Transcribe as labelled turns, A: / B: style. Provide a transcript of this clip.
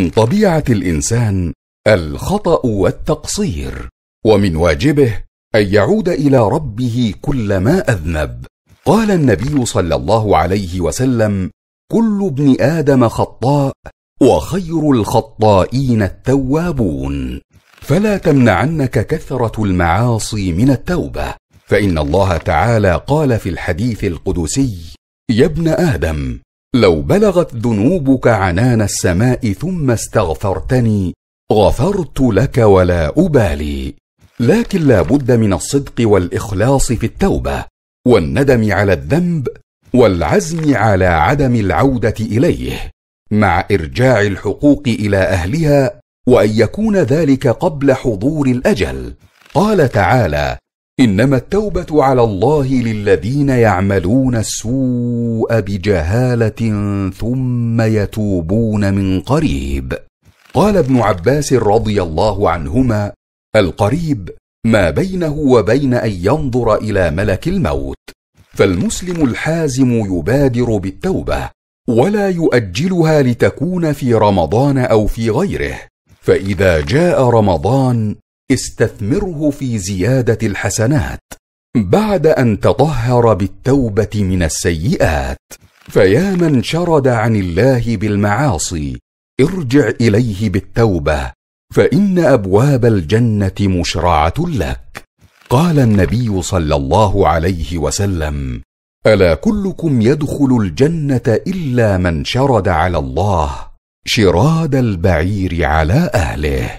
A: من طبيعه الانسان الخطا والتقصير ومن واجبه ان يعود الى ربه كلما اذنب قال النبي صلى الله عليه وسلم كل ابن ادم خطاء وخير الخطائين التوابون فلا تمنعنك كثره المعاصي من التوبه فان الله تعالى قال في الحديث القدسي يا ابن ادم لو بلغت ذنوبك عنان السماء ثم استغفرتني غفرت لك ولا ابالي لكن لا بد من الصدق والاخلاص في التوبه والندم على الذنب والعزم على عدم العوده اليه مع ارجاع الحقوق الى اهلها وان يكون ذلك قبل حضور الاجل قال تعالى انما التوبه على الله للذين يعملون السوء بجهاله ثم يتوبون من قريب قال ابن عباس رضي الله عنهما القريب ما بينه وبين ان ينظر الى ملك الموت فالمسلم الحازم يبادر بالتوبه ولا يؤجلها لتكون في رمضان او في غيره فاذا جاء رمضان استثمره في زياده الحسنات بعد ان تطهر بالتوبه من السيئات فيا من شرد عن الله بالمعاصي ارجع اليه بالتوبه فان ابواب الجنه مشرعه لك قال النبي صلى الله عليه وسلم الا كلكم يدخل الجنه الا من شرد على الله شراد البعير على اهله